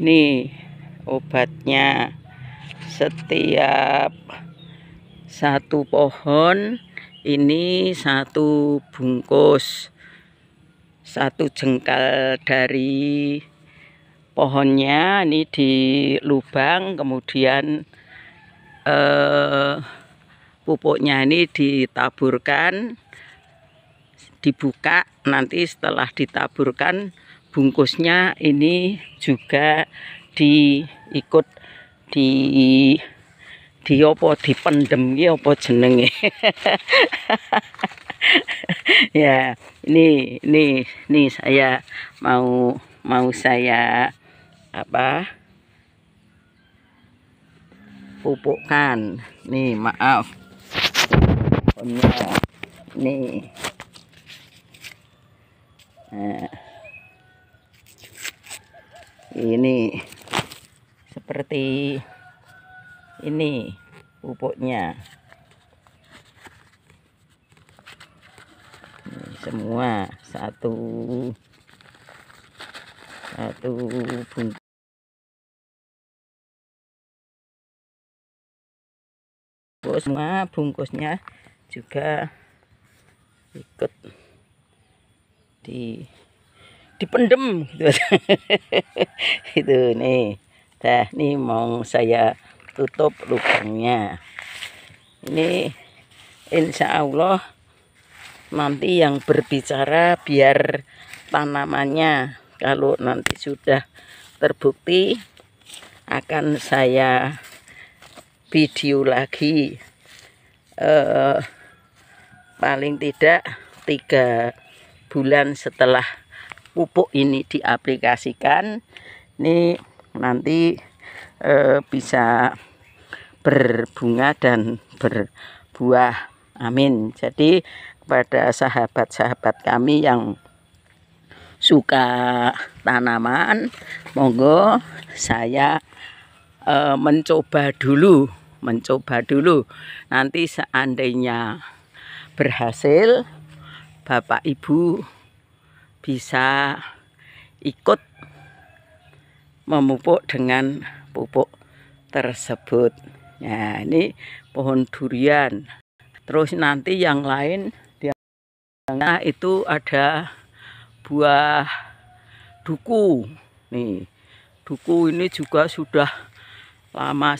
nih obatnya setiap satu pohon ini satu bungkus satu jengkal dari pohonnya ini di lubang kemudian eh, pupuknya ini ditaburkan dibuka nanti setelah ditaburkan bungkusnya ini juga diikut di di apa dipendem ya apa jenenge ya ini ini ini saya mau mau saya apa pupukkan nih maaf nih nah ini seperti ini pupuknya semua satu satu bungkus semua bungkusnya juga ikut di dipendem gitu. itu nih dah nih mau saya tutup lubangnya ini insya Allah nanti yang berbicara biar tanamannya kalau nanti sudah terbukti akan saya video lagi eh, paling tidak tiga bulan setelah pupuk ini diaplikasikan ini nanti e, bisa berbunga dan berbuah amin jadi kepada sahabat-sahabat kami yang suka tanaman monggo saya e, mencoba dulu mencoba dulu nanti seandainya berhasil Bapak Ibu bisa ikut memupuk dengan pupuk tersebut. Nah, ini pohon durian. Terus nanti yang lain di nah, itu ada buah duku. Nih, duku ini juga sudah lama